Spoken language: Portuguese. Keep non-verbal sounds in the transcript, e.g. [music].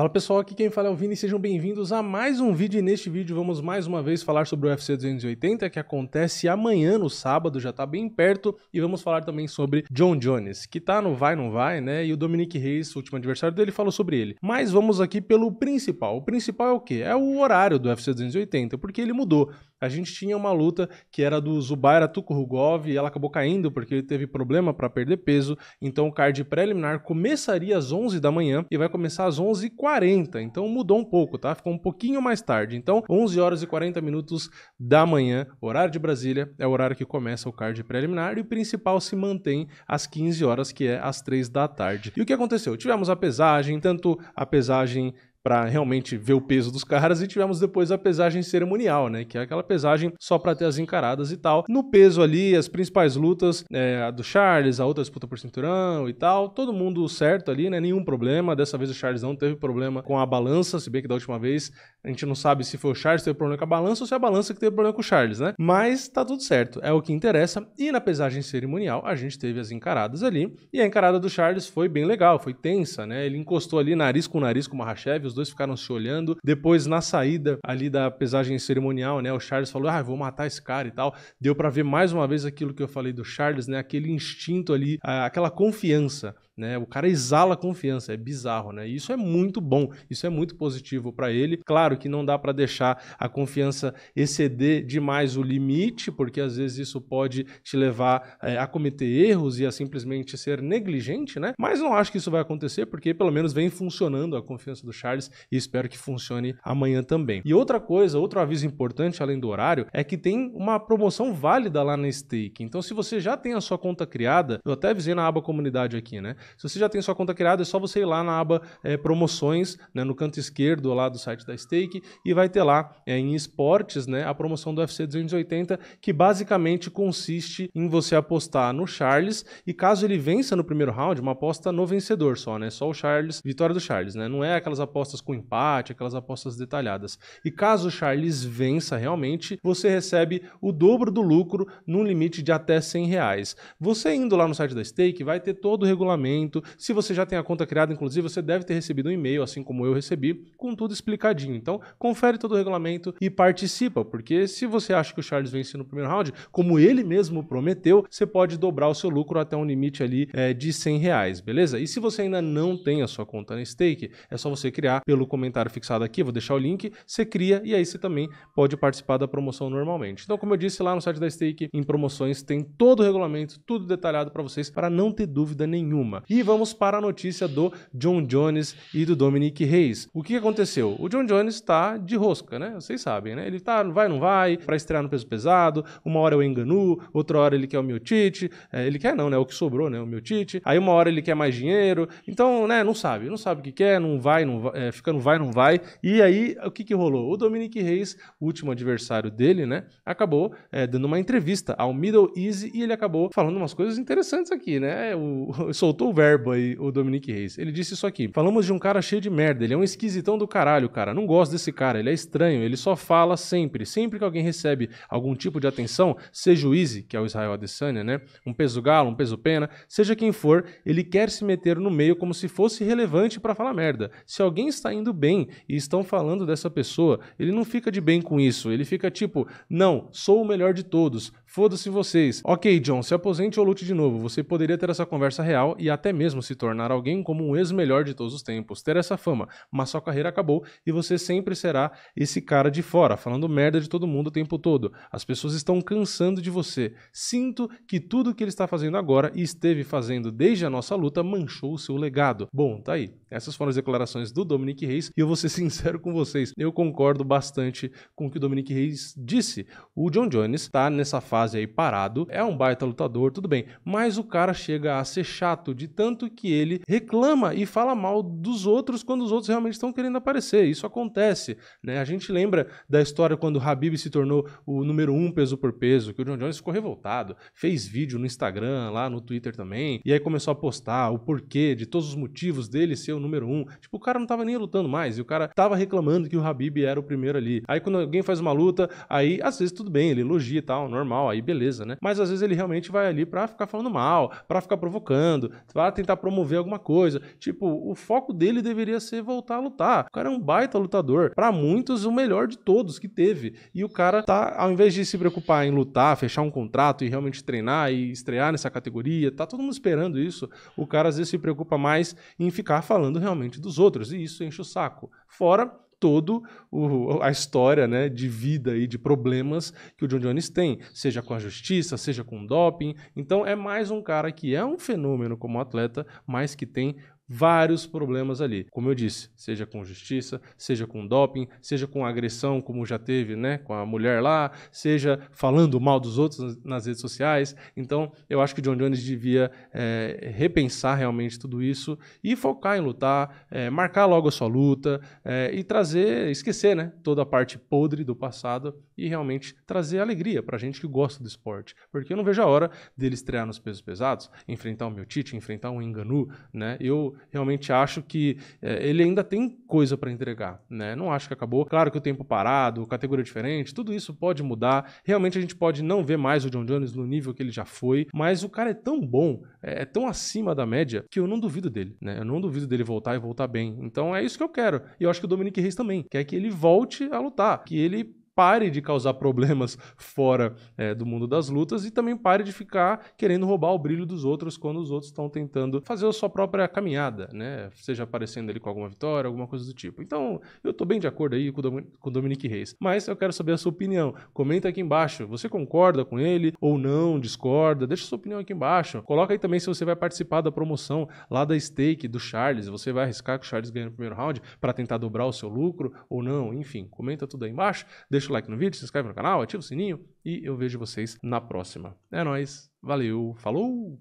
Fala pessoal, aqui quem fala é o Vini, sejam bem-vindos a mais um vídeo e neste vídeo vamos mais uma vez falar sobre o UFC 280 que acontece amanhã no sábado, já está bem perto, e vamos falar também sobre John Jones, que está no vai não vai, né? E o Dominic Reis, o último adversário dele, falou sobre ele. Mas vamos aqui pelo principal. O principal é o que? É o horário do UFC 280, porque ele mudou a gente tinha uma luta que era do Zubaira Tukhurugov e ela acabou caindo porque ele teve problema para perder peso. Então o card preliminar começaria às 11 da manhã e vai começar às 11h40. Então mudou um pouco, tá? Ficou um pouquinho mais tarde. Então 11 horas e 40 minutos da manhã, horário de Brasília, é o horário que começa o card preliminar e o principal se mantém às 15 horas, que é às 3 da tarde. E o que aconteceu? Tivemos a pesagem, tanto a pesagem para realmente ver o peso dos caras e tivemos depois a pesagem cerimonial, né? Que é aquela pesagem só para ter as encaradas e tal. No peso ali, as principais lutas, é, a do Charles, a outra disputa por cinturão e tal, todo mundo certo ali, né? Nenhum problema. Dessa vez o Charles não teve problema com a balança, se bem que da última vez a gente não sabe se foi o Charles que teve problema com a balança ou se é a balança que teve problema com o Charles, né? Mas tá tudo certo, é o que interessa. E na pesagem cerimonial a gente teve as encaradas ali e a encarada do Charles foi bem legal, foi tensa, né? Ele encostou ali nariz com nariz com o Mahashev, os dois ficaram se olhando. Depois, na saída ali da pesagem cerimonial, né, o Charles falou: ah, vou matar esse cara e tal. Deu para ver mais uma vez aquilo que eu falei do Charles, né, aquele instinto ali, aquela confiança né? O cara exala confiança, é bizarro, né? Isso é muito bom, isso é muito positivo para ele. Claro que não dá para deixar a confiança exceder demais o limite, porque às vezes isso pode te levar é, a cometer erros e a simplesmente ser negligente, né? Mas não acho que isso vai acontecer, porque pelo menos vem funcionando a confiança do Charles e espero que funcione amanhã também. E outra coisa, outro aviso importante além do horário é que tem uma promoção válida lá na Stake. Então, se você já tem a sua conta criada, eu até avisei na aba comunidade aqui, né? Se você já tem sua conta criada, é só você ir lá na aba é, promoções, né, no canto esquerdo lá do site da Stake, e vai ter lá é, em esportes né, a promoção do UFC 280, que basicamente consiste em você apostar no Charles e caso ele vença no primeiro round, uma aposta no vencedor só, né? Só o Charles, vitória do Charles, né? Não é aquelas apostas com empate, aquelas apostas detalhadas. E caso o Charles vença realmente, você recebe o dobro do lucro num limite de até 100 reais. Você indo lá no site da Stake, vai ter todo o regulamento se você já tem a conta criada, inclusive, você deve ter recebido um e-mail, assim como eu recebi, com tudo explicadinho. Então, confere todo o regulamento e participa, porque se você acha que o Charles vence no primeiro round, como ele mesmo prometeu, você pode dobrar o seu lucro até um limite ali é, de 100 reais, beleza? E se você ainda não tem a sua conta na Stake, é só você criar pelo comentário fixado aqui, vou deixar o link, você cria e aí você também pode participar da promoção normalmente. Então, como eu disse lá no site da Stake, em promoções tem todo o regulamento, tudo detalhado para vocês, para não ter dúvida nenhuma. E vamos para a notícia do John Jones e do Dominic Reis. O que aconteceu? O John Jones está de rosca, né? Vocês sabem, né? Ele tá, vai, não vai, para estrear no peso pesado, uma hora é o enganu, outra hora ele quer o meu é, ele quer não, né? O que sobrou, né? O meu Aí uma hora ele quer mais dinheiro, então, né? Não sabe, não sabe o que quer, não vai, não vai, é, fica no vai, não vai. E aí, o que que rolou? O Dominic Reis, último adversário dele, né? Acabou é, dando uma entrevista ao Middle Easy e ele acabou falando umas coisas interessantes aqui, né? O, [laughs] soltou o verbo aí, o Dominique Reis. Ele disse isso aqui. Falamos de um cara cheio de merda. Ele é um esquisitão do caralho, cara. Não gosto desse cara. Ele é estranho. Ele só fala sempre. Sempre que alguém recebe algum tipo de atenção, seja o Easy, que é o Israel Adesanya, né? Um peso galo, um peso pena, seja quem for, ele quer se meter no meio como se fosse relevante para falar merda. Se alguém está indo bem e estão falando dessa pessoa, ele não fica de bem com isso. Ele fica tipo, não, sou o melhor de todos Foda-se vocês. Ok, John, se aposente ou lute de novo, você poderia ter essa conversa real e até mesmo se tornar alguém como um ex-melhor de todos os tempos, ter essa fama, mas sua carreira acabou e você sempre será esse cara de fora, falando merda de todo mundo o tempo todo. As pessoas estão cansando de você. Sinto que tudo que ele está fazendo agora e esteve fazendo desde a nossa luta manchou o seu legado. Bom, tá aí. Essas foram as declarações do Dominic Reis e eu vou ser [laughs] sincero com vocês, eu concordo bastante com o que o Dominic Reis disse. O John Jones tá nessa fase aí parado, é um baita lutador, tudo bem, mas o cara chega a ser chato de tanto que ele reclama e fala mal dos outros quando os outros realmente estão querendo aparecer. Isso acontece, né? A gente lembra da história quando o Habib se tornou o número um peso por peso, que o John Jones ficou revoltado, fez vídeo no Instagram, lá no Twitter também, e aí começou a postar o porquê de todos os motivos dele ser o o número um. Tipo, o cara não tava nem lutando mais e o cara tava reclamando que o Habib era o primeiro ali. Aí quando alguém faz uma luta, aí às vezes tudo bem, ele elogia e tal, normal, aí beleza, né? Mas às vezes ele realmente vai ali pra ficar falando mal, pra ficar provocando, pra tentar promover alguma coisa. Tipo, o foco dele deveria ser voltar a lutar. O cara é um baita lutador. para muitos, o melhor de todos que teve. E o cara tá, ao invés de se preocupar em lutar, fechar um contrato e realmente treinar e estrear nessa categoria, tá todo mundo esperando isso. O cara às vezes se preocupa mais em ficar falando falando realmente dos outros, e isso enche o saco. Fora todo o, a história né, de vida e de problemas que o John Jones tem, seja com a justiça, seja com o doping. Então é mais um cara que é um fenômeno como atleta, mas que tem vários problemas ali. Como eu disse, seja com justiça, seja com doping, seja com agressão, como já teve né, com a mulher lá, seja falando mal dos outros nas redes sociais. Então, eu acho que o John Jones devia é, repensar realmente tudo isso e focar em lutar, é, marcar logo a sua luta é, e trazer, esquecer né, toda a parte podre do passado e realmente trazer alegria para a gente que gosta do esporte. Porque eu não vejo a hora dele estrear nos pesos pesados, enfrentar o Miotite, enfrentar um Enganu, né? Eu realmente acho que é, ele ainda tem coisa para entregar, né? Não acho que acabou. Claro que o tempo parado, categoria diferente, tudo isso pode mudar. Realmente a gente pode não ver mais o John Jones no nível que ele já foi, mas o cara é tão bom, é, é tão acima da média, que eu não duvido dele, né? Eu não duvido dele voltar e voltar bem. Então é isso que eu quero. E eu acho que o Dominique Reis também, quer que ele volte a lutar, que ele pare de causar problemas [laughs] fora é, do mundo das lutas e também pare de ficar querendo roubar o brilho dos outros quando os outros estão tentando fazer a sua própria caminhada, né? Seja aparecendo ali com alguma vitória, alguma coisa do tipo. Então, eu tô bem de acordo aí com o Domin com Dominique Reis, mas eu quero saber a sua opinião. Comenta aqui embaixo, você concorda com ele ou não, discorda? Deixa sua opinião aqui embaixo. Coloca aí também se você vai participar da promoção lá da stake do Charles, você vai arriscar que o Charles ganhe no primeiro round para tentar dobrar o seu lucro ou não, enfim, comenta tudo aí embaixo. Deixa o like no vídeo, se inscreve no canal, ativa o sininho e eu vejo vocês na próxima. É nóis, valeu, falou!